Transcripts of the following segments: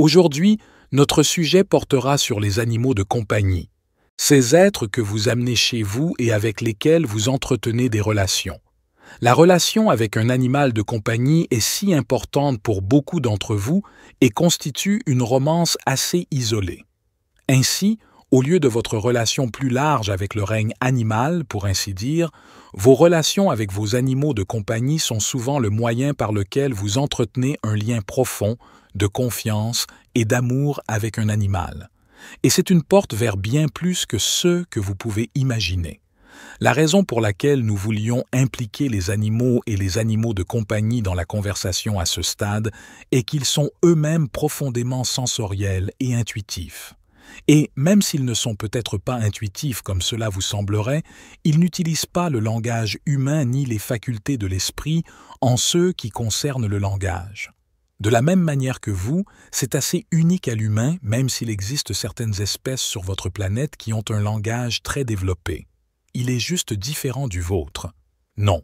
Aujourd'hui, notre sujet portera sur les animaux de compagnie, ces êtres que vous amenez chez vous et avec lesquels vous entretenez des relations. La relation avec un animal de compagnie est si importante pour beaucoup d'entre vous et constitue une romance assez isolée. Ainsi, au lieu de votre relation plus large avec le règne animal, pour ainsi dire, vos relations avec vos animaux de compagnie sont souvent le moyen par lequel vous entretenez un lien profond, de confiance et d'amour avec un animal. Et c'est une porte vers bien plus que ce que vous pouvez imaginer. La raison pour laquelle nous voulions impliquer les animaux et les animaux de compagnie dans la conversation à ce stade est qu'ils sont eux-mêmes profondément sensoriels et intuitifs. Et même s'ils ne sont peut-être pas intuitifs comme cela vous semblerait, ils n'utilisent pas le langage humain ni les facultés de l'esprit en ce qui concerne le langage. De la même manière que vous, c'est assez unique à l'humain, même s'il existe certaines espèces sur votre planète qui ont un langage très développé. Il est juste différent du vôtre. Non.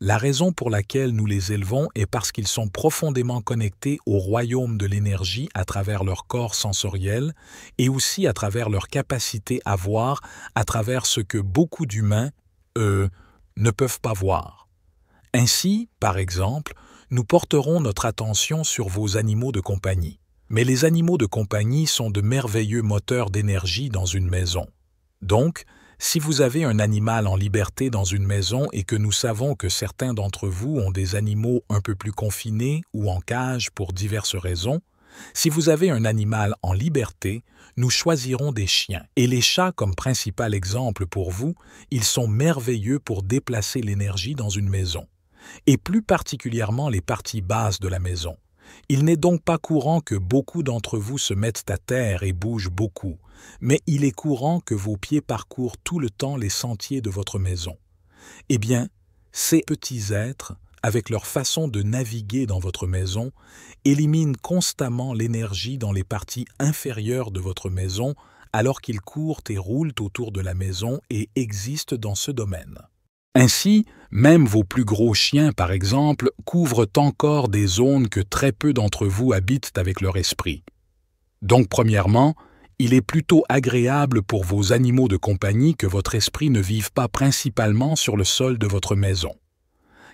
La raison pour laquelle nous les élevons est parce qu'ils sont profondément connectés au royaume de l'énergie à travers leur corps sensoriel et aussi à travers leur capacité à voir, à travers ce que beaucoup d'humains, eux, ne peuvent pas voir. Ainsi, par exemple, nous porterons notre attention sur vos animaux de compagnie. Mais les animaux de compagnie sont de merveilleux moteurs d'énergie dans une maison. Donc, si vous avez un animal en liberté dans une maison et que nous savons que certains d'entre vous ont des animaux un peu plus confinés ou en cage pour diverses raisons, si vous avez un animal en liberté, nous choisirons des chiens. Et les chats comme principal exemple pour vous, ils sont merveilleux pour déplacer l'énergie dans une maison et plus particulièrement les parties basses de la maison. Il n'est donc pas courant que beaucoup d'entre vous se mettent à terre et bougent beaucoup, mais il est courant que vos pieds parcourent tout le temps les sentiers de votre maison. Eh bien, ces petits êtres, avec leur façon de naviguer dans votre maison, éliminent constamment l'énergie dans les parties inférieures de votre maison alors qu'ils courent et roulent autour de la maison et existent dans ce domaine. Ainsi, même vos plus gros chiens, par exemple, couvrent encore des zones que très peu d'entre vous habitent avec leur esprit. Donc, premièrement, il est plutôt agréable pour vos animaux de compagnie que votre esprit ne vive pas principalement sur le sol de votre maison.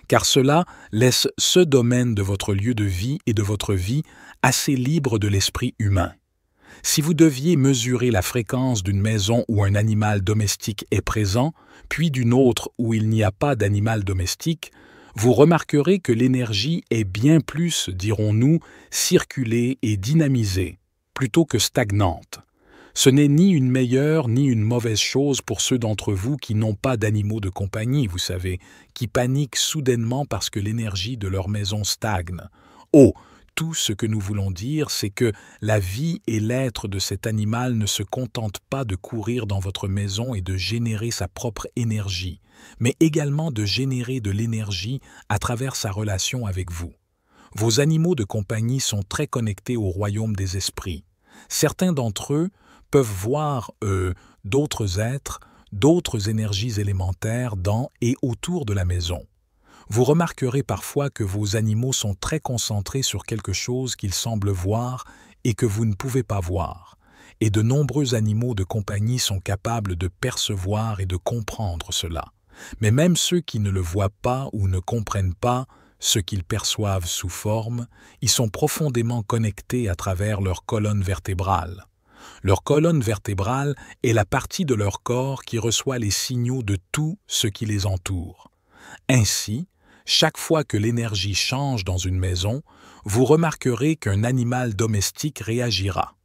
Car cela laisse ce domaine de votre lieu de vie et de votre vie assez libre de l'esprit humain. Si vous deviez mesurer la fréquence d'une maison où un animal domestique est présent, puis d'une autre où il n'y a pas d'animal domestique, vous remarquerez que l'énergie est bien plus, dirons-nous, circulée et dynamisée, plutôt que stagnante. Ce n'est ni une meilleure ni une mauvaise chose pour ceux d'entre vous qui n'ont pas d'animaux de compagnie, vous savez, qui paniquent soudainement parce que l'énergie de leur maison stagne. Oh, tout ce que nous voulons dire, c'est que la vie et l'être de cet animal ne se contentent pas de courir dans votre maison et de générer sa propre énergie, mais également de générer de l'énergie à travers sa relation avec vous. Vos animaux de compagnie sont très connectés au royaume des esprits. Certains d'entre eux peuvent voir, euh, d'autres êtres, d'autres énergies élémentaires dans et autour de la maison vous remarquerez parfois que vos animaux sont très concentrés sur quelque chose qu'ils semblent voir et que vous ne pouvez pas voir, et de nombreux animaux de compagnie sont capables de percevoir et de comprendre cela. Mais même ceux qui ne le voient pas ou ne comprennent pas ce qu'ils perçoivent sous forme, y sont profondément connectés à travers leur colonne vertébrale. Leur colonne vertébrale est la partie de leur corps qui reçoit les signaux de tout ce qui les entoure. Ainsi, chaque fois que l'énergie change dans une maison, vous remarquerez qu'un animal domestique réagira.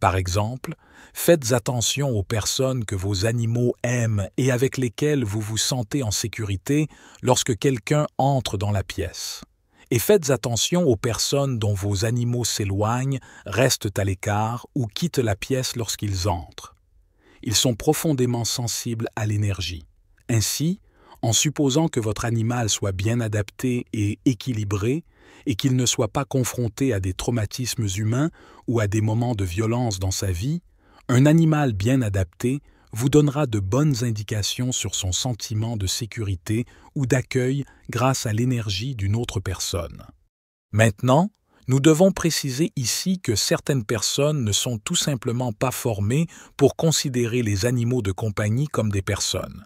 Par exemple, faites attention aux personnes que vos animaux aiment et avec lesquelles vous vous sentez en sécurité lorsque quelqu'un entre dans la pièce. Et faites attention aux personnes dont vos animaux s'éloignent, restent à l'écart ou quittent la pièce lorsqu'ils entrent. Ils sont profondément sensibles à l'énergie. Ainsi, en supposant que votre animal soit bien adapté et équilibré, et qu'il ne soit pas confronté à des traumatismes humains ou à des moments de violence dans sa vie, un animal bien adapté vous donnera de bonnes indications sur son sentiment de sécurité ou d'accueil grâce à l'énergie d'une autre personne. Maintenant, nous devons préciser ici que certaines personnes ne sont tout simplement pas formées pour considérer les animaux de compagnie comme des personnes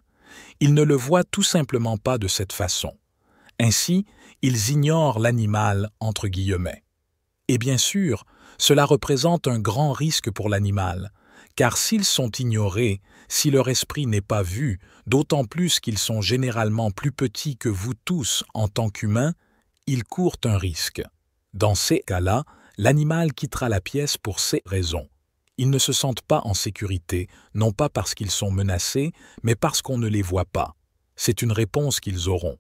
ils ne le voient tout simplement pas de cette façon. Ainsi, ils ignorent l'animal entre guillemets. Et bien sûr, cela représente un grand risque pour l'animal, car s'ils sont ignorés, si leur esprit n'est pas vu, d'autant plus qu'ils sont généralement plus petits que vous tous en tant qu'humains, ils courent un risque. Dans ces cas-là, l'animal quittera la pièce pour ces raisons. Ils ne se sentent pas en sécurité, non pas parce qu'ils sont menacés, mais parce qu'on ne les voit pas. C'est une réponse qu'ils auront.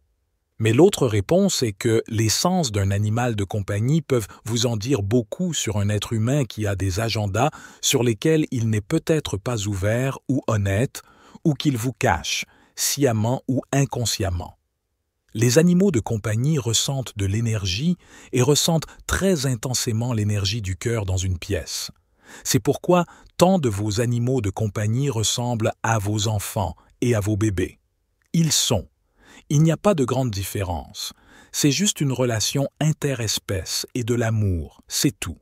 Mais l'autre réponse est que les sens d'un animal de compagnie peuvent vous en dire beaucoup sur un être humain qui a des agendas sur lesquels il n'est peut-être pas ouvert ou honnête, ou qu'il vous cache, sciemment ou inconsciemment. Les animaux de compagnie ressentent de l'énergie et ressentent très intensément l'énergie du cœur dans une pièce. C'est pourquoi tant de vos animaux de compagnie ressemblent à vos enfants et à vos bébés. Ils sont. Il n'y a pas de grande différence. C'est juste une relation interespèce et de l'amour, c'est tout.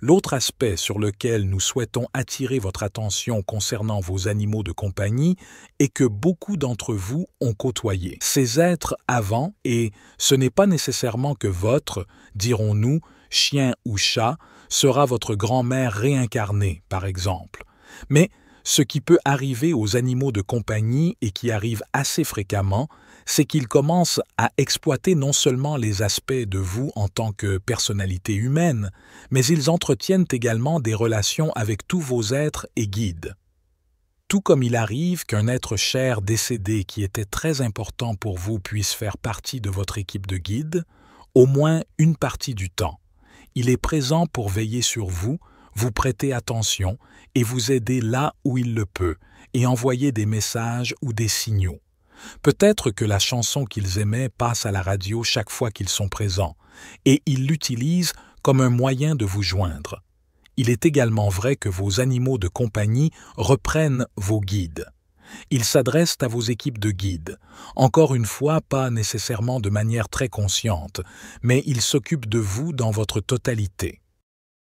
L'autre aspect sur lequel nous souhaitons attirer votre attention concernant vos animaux de compagnie est que beaucoup d'entre vous ont côtoyé ces êtres avant et ce n'est pas nécessairement que votre, dirons-nous, chien ou chat, sera votre grand-mère réincarnée, par exemple. Mais ce qui peut arriver aux animaux de compagnie et qui arrive assez fréquemment, c'est qu'ils commencent à exploiter non seulement les aspects de vous en tant que personnalité humaine, mais ils entretiennent également des relations avec tous vos êtres et guides. Tout comme il arrive qu'un être cher décédé qui était très important pour vous puisse faire partie de votre équipe de guides, au moins une partie du temps. Il est présent pour veiller sur vous, vous prêter attention et vous aider là où il le peut, et envoyer des messages ou des signaux. Peut-être que la chanson qu'ils aimaient passe à la radio chaque fois qu'ils sont présents, et ils l'utilisent comme un moyen de vous joindre. Il est également vrai que vos animaux de compagnie reprennent vos guides. Ils s'adressent à vos équipes de guides, encore une fois pas nécessairement de manière très consciente, mais ils s'occupent de vous dans votre totalité.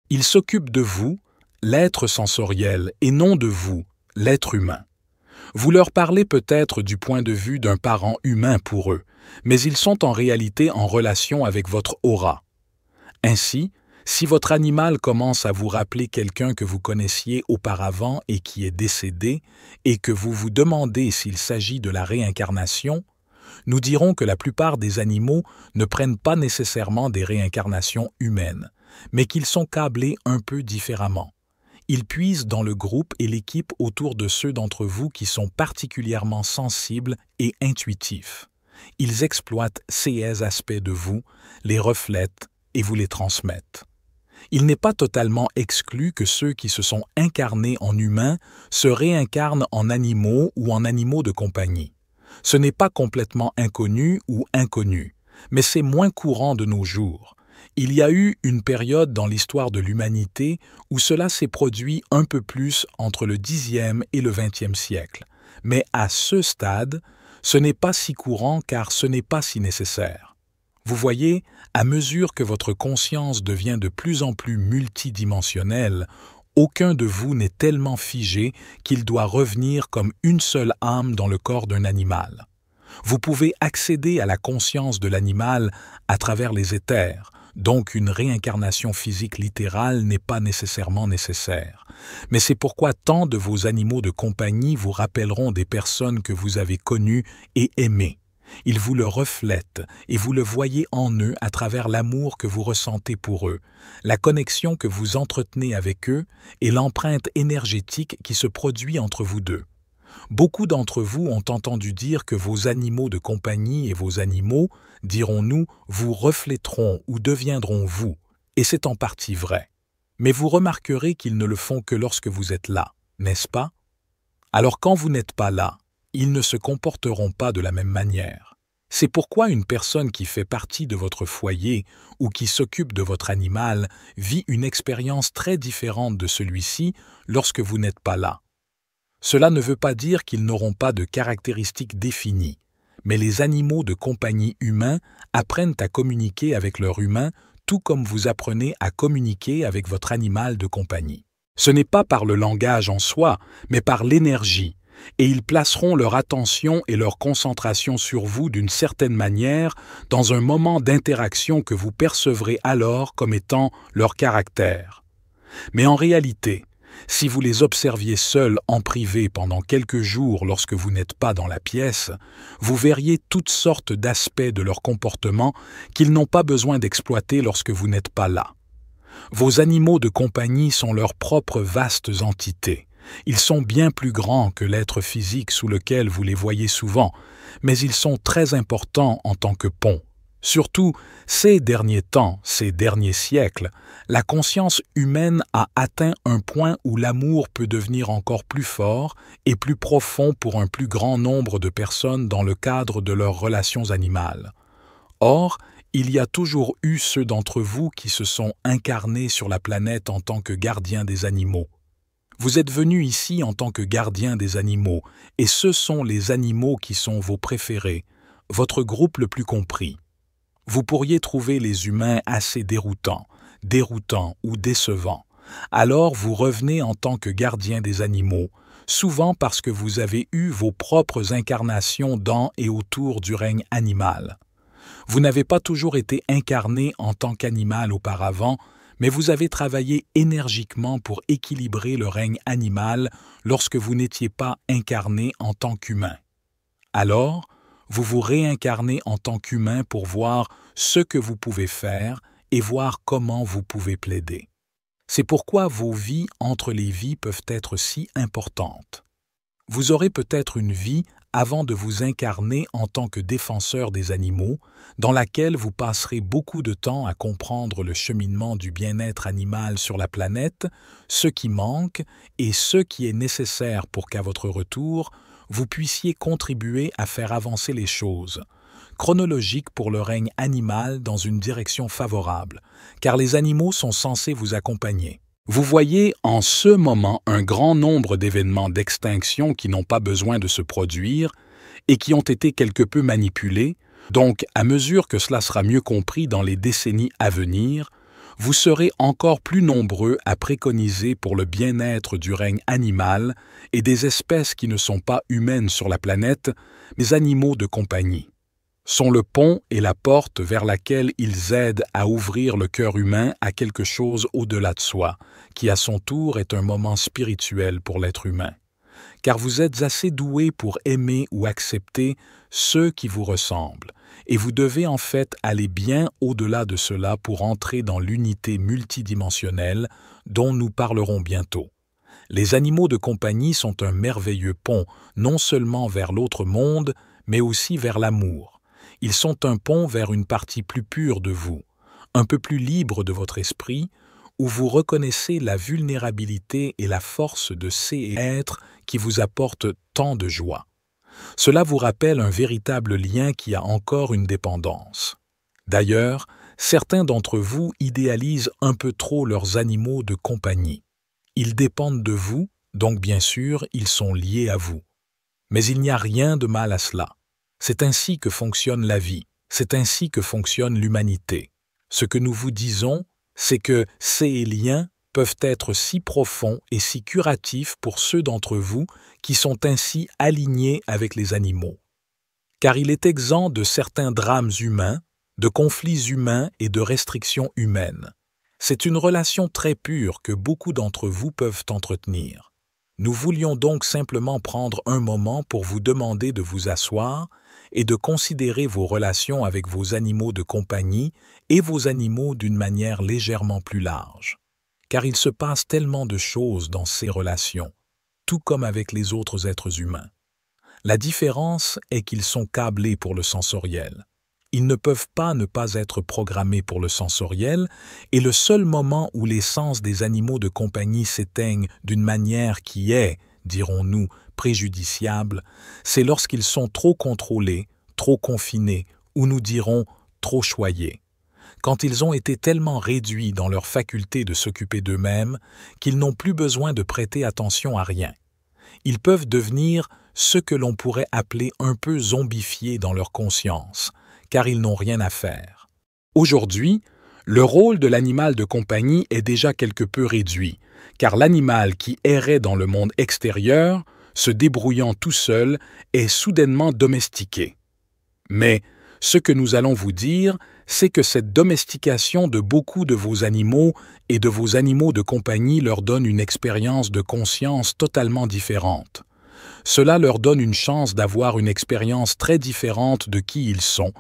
Ils s'occupent de vous, l'être sensoriel, et non de vous, l'être humain. Vous leur parlez peut-être du point de vue d'un parent humain pour eux, mais ils sont en réalité en relation avec votre aura. Ainsi, si votre animal commence à vous rappeler quelqu'un que vous connaissiez auparavant et qui est décédé, et que vous vous demandez s'il s'agit de la réincarnation, nous dirons que la plupart des animaux ne prennent pas nécessairement des réincarnations humaines, mais qu'ils sont câblés un peu différemment. Ils puisent dans le groupe et l'équipe autour de ceux d'entre vous qui sont particulièrement sensibles et intuitifs. Ils exploitent ces aspects de vous, les reflètent et vous les transmettent il n'est pas totalement exclu que ceux qui se sont incarnés en humains se réincarnent en animaux ou en animaux de compagnie. Ce n'est pas complètement inconnu ou inconnu, mais c'est moins courant de nos jours. Il y a eu une période dans l'histoire de l'humanité où cela s'est produit un peu plus entre le 10e et le 20e siècle, mais à ce stade, ce n'est pas si courant car ce n'est pas si nécessaire. Vous voyez, à mesure que votre conscience devient de plus en plus multidimensionnelle, aucun de vous n'est tellement figé qu'il doit revenir comme une seule âme dans le corps d'un animal. Vous pouvez accéder à la conscience de l'animal à travers les éthers, donc une réincarnation physique littérale n'est pas nécessairement nécessaire. Mais c'est pourquoi tant de vos animaux de compagnie vous rappelleront des personnes que vous avez connues et aimées. Ils vous le reflètent et vous le voyez en eux à travers l'amour que vous ressentez pour eux, la connexion que vous entretenez avec eux et l'empreinte énergétique qui se produit entre vous deux. Beaucoup d'entre vous ont entendu dire que vos animaux de compagnie et vos animaux, dirons-nous, vous refléteront ou deviendront vous, et c'est en partie vrai. Mais vous remarquerez qu'ils ne le font que lorsque vous êtes là, n'est-ce pas Alors quand vous n'êtes pas là, ils ne se comporteront pas de la même manière. C'est pourquoi une personne qui fait partie de votre foyer ou qui s'occupe de votre animal vit une expérience très différente de celui-ci lorsque vous n'êtes pas là. Cela ne veut pas dire qu'ils n'auront pas de caractéristiques définies, mais les animaux de compagnie humains apprennent à communiquer avec leur humain tout comme vous apprenez à communiquer avec votre animal de compagnie. Ce n'est pas par le langage en soi, mais par l'énergie, et ils placeront leur attention et leur concentration sur vous d'une certaine manière dans un moment d'interaction que vous percevrez alors comme étant leur caractère. Mais en réalité, si vous les observiez seuls en privé pendant quelques jours lorsque vous n'êtes pas dans la pièce, vous verriez toutes sortes d'aspects de leur comportement qu'ils n'ont pas besoin d'exploiter lorsque vous n'êtes pas là. Vos animaux de compagnie sont leurs propres vastes entités. Ils sont bien plus grands que l'être physique sous lequel vous les voyez souvent, mais ils sont très importants en tant que pont. Surtout, ces derniers temps, ces derniers siècles, la conscience humaine a atteint un point où l'amour peut devenir encore plus fort et plus profond pour un plus grand nombre de personnes dans le cadre de leurs relations animales. Or, il y a toujours eu ceux d'entre vous qui se sont incarnés sur la planète en tant que gardiens des animaux. Vous êtes venu ici en tant que gardien des animaux, et ce sont les animaux qui sont vos préférés, votre groupe le plus compris. Vous pourriez trouver les humains assez déroutants, déroutants ou décevants. Alors vous revenez en tant que gardien des animaux, souvent parce que vous avez eu vos propres incarnations dans et autour du règne animal. Vous n'avez pas toujours été incarné en tant qu'animal auparavant, mais vous avez travaillé énergiquement pour équilibrer le règne animal lorsque vous n'étiez pas incarné en tant qu'humain. Alors, vous vous réincarnez en tant qu'humain pour voir ce que vous pouvez faire et voir comment vous pouvez plaider. C'est pourquoi vos vies entre les vies peuvent être si importantes. Vous aurez peut-être une vie avant de vous incarner en tant que défenseur des animaux, dans laquelle vous passerez beaucoup de temps à comprendre le cheminement du bien-être animal sur la planète, ce qui manque et ce qui est nécessaire pour qu'à votre retour, vous puissiez contribuer à faire avancer les choses chronologique pour le règne animal dans une direction favorable, car les animaux sont censés vous accompagner. Vous voyez en ce moment un grand nombre d'événements d'extinction qui n'ont pas besoin de se produire et qui ont été quelque peu manipulés, donc à mesure que cela sera mieux compris dans les décennies à venir, vous serez encore plus nombreux à préconiser pour le bien-être du règne animal et des espèces qui ne sont pas humaines sur la planète, mais animaux de compagnie sont le pont et la porte vers laquelle ils aident à ouvrir le cœur humain à quelque chose au-delà de soi, qui à son tour est un moment spirituel pour l'être humain. Car vous êtes assez doué pour aimer ou accepter ceux qui vous ressemblent, et vous devez en fait aller bien au-delà de cela pour entrer dans l'unité multidimensionnelle dont nous parlerons bientôt. Les animaux de compagnie sont un merveilleux pont, non seulement vers l'autre monde, mais aussi vers l'amour ils sont un pont vers une partie plus pure de vous, un peu plus libre de votre esprit, où vous reconnaissez la vulnérabilité et la force de ces êtres qui vous apportent tant de joie. Cela vous rappelle un véritable lien qui a encore une dépendance. D'ailleurs, certains d'entre vous idéalisent un peu trop leurs animaux de compagnie. Ils dépendent de vous, donc bien sûr, ils sont liés à vous. Mais il n'y a rien de mal à cela. C'est ainsi que fonctionne la vie, c'est ainsi que fonctionne l'humanité. Ce que nous vous disons, c'est que ces liens peuvent être si profonds et si curatifs pour ceux d'entre vous qui sont ainsi alignés avec les animaux. Car il est exempt de certains drames humains, de conflits humains et de restrictions humaines. C'est une relation très pure que beaucoup d'entre vous peuvent entretenir. Nous voulions donc simplement prendre un moment pour vous demander de vous asseoir et de considérer vos relations avec vos animaux de compagnie et vos animaux d'une manière légèrement plus large, car il se passe tellement de choses dans ces relations, tout comme avec les autres êtres humains. La différence est qu'ils sont câblés pour le sensoriel. Ils ne peuvent pas ne pas être programmés pour le sensoriel, et le seul moment où les sens des animaux de compagnie s'éteignent d'une manière qui est, dirons-nous, préjudiciables, c'est lorsqu'ils sont trop contrôlés, trop confinés, ou nous dirons trop choyés quand ils ont été tellement réduits dans leur faculté de s'occuper d'eux-mêmes qu'ils n'ont plus besoin de prêter attention à rien. Ils peuvent devenir ce que l'on pourrait appeler un peu zombifiés dans leur conscience, car ils n'ont rien à faire. Aujourd'hui, le rôle de l'animal de compagnie est déjà quelque peu réduit, car l'animal qui errait dans le monde extérieur, se débrouillant tout seul, est soudainement domestiqué. Mais ce que nous allons vous dire, c'est que cette domestication de beaucoup de vos animaux et de vos animaux de compagnie leur donne une expérience de conscience totalement différente. Cela leur donne une chance d'avoir une expérience très différente de qui ils sont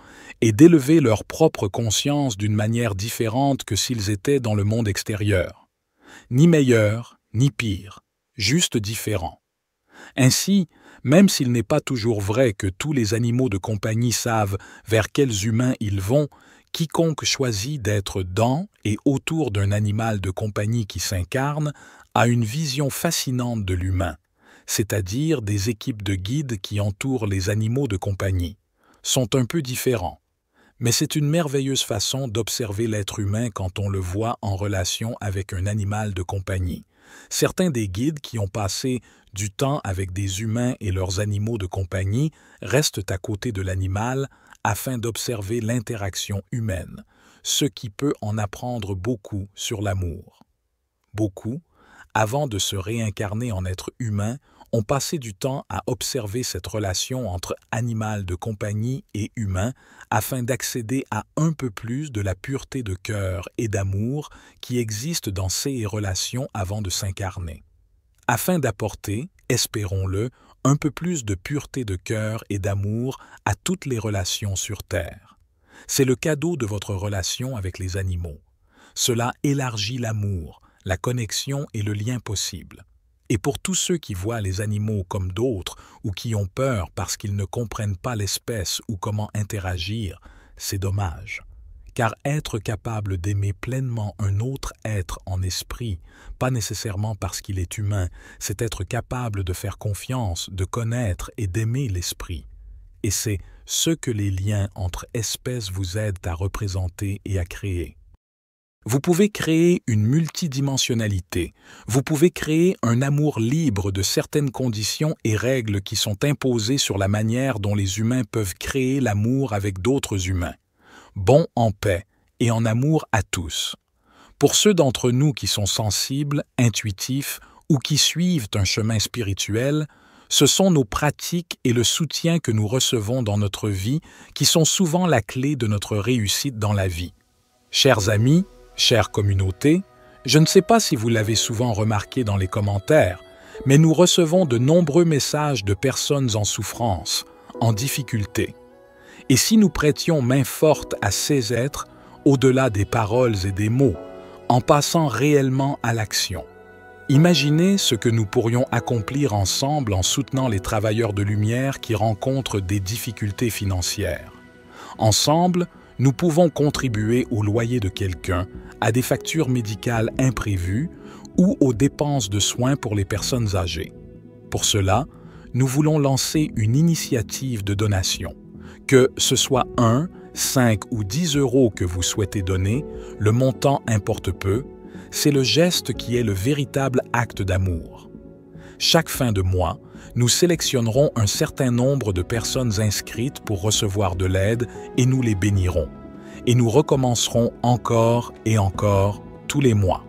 et d'élever leur propre conscience d'une manière différente que s'ils étaient dans le monde extérieur ni meilleur, ni pire, juste différent. Ainsi, même s'il n'est pas toujours vrai que tous les animaux de compagnie savent vers quels humains ils vont, quiconque choisit d'être dans et autour d'un animal de compagnie qui s'incarne a une vision fascinante de l'humain, c'est-à-dire des équipes de guides qui entourent les animaux de compagnie, sont un peu différents, mais c'est une merveilleuse façon d'observer l'être humain quand on le voit en relation avec un animal de compagnie. Certains des guides qui ont passé du temps avec des humains et leurs animaux de compagnie restent à côté de l'animal afin d'observer l'interaction humaine, ce qui peut en apprendre beaucoup sur l'amour. Beaucoup, avant de se réincarner en être humain, ont passé du temps à observer cette relation entre animal de compagnie et humain afin d'accéder à un peu plus de la pureté de cœur et d'amour qui existe dans ces relations avant de s'incarner. Afin d'apporter, espérons-le, un peu plus de pureté de cœur et d'amour à toutes les relations sur Terre. C'est le cadeau de votre relation avec les animaux. Cela élargit l'amour, la connexion et le lien possible. Et pour tous ceux qui voient les animaux comme d'autres ou qui ont peur parce qu'ils ne comprennent pas l'espèce ou comment interagir, c'est dommage. Car être capable d'aimer pleinement un autre être en esprit, pas nécessairement parce qu'il est humain, c'est être capable de faire confiance, de connaître et d'aimer l'esprit. Et c'est ce que les liens entre espèces vous aident à représenter et à créer. Vous pouvez créer une multidimensionnalité. Vous pouvez créer un amour libre de certaines conditions et règles qui sont imposées sur la manière dont les humains peuvent créer l'amour avec d'autres humains. Bon en paix et en amour à tous. Pour ceux d'entre nous qui sont sensibles, intuitifs ou qui suivent un chemin spirituel, ce sont nos pratiques et le soutien que nous recevons dans notre vie qui sont souvent la clé de notre réussite dans la vie. Chers amis, Chère communauté, je ne sais pas si vous l'avez souvent remarqué dans les commentaires, mais nous recevons de nombreux messages de personnes en souffrance, en difficulté. Et si nous prêtions main forte à ces êtres, au-delà des paroles et des mots, en passant réellement à l'action. Imaginez ce que nous pourrions accomplir ensemble en soutenant les travailleurs de lumière qui rencontrent des difficultés financières. Ensemble, nous pouvons contribuer au loyer de quelqu'un, à des factures médicales imprévues ou aux dépenses de soins pour les personnes âgées. Pour cela, nous voulons lancer une initiative de donation. Que ce soit 1, 5 ou 10 euros que vous souhaitez donner, le montant importe peu, c'est le geste qui est le véritable acte d'amour. Chaque fin de mois, nous sélectionnerons un certain nombre de personnes inscrites pour recevoir de l'aide et nous les bénirons. Et nous recommencerons encore et encore tous les mois.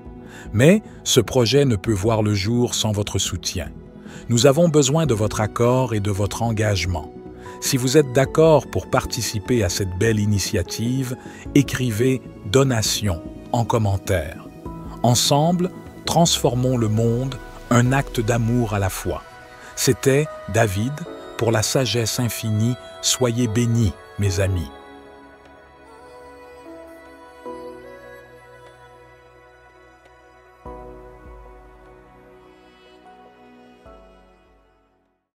Mais ce projet ne peut voir le jour sans votre soutien. Nous avons besoin de votre accord et de votre engagement. Si vous êtes d'accord pour participer à cette belle initiative, écrivez Donation en commentaire. Ensemble, transformons le monde, un acte d'amour à la fois. C'était David pour la sagesse infinie, soyez bénis, mes amis.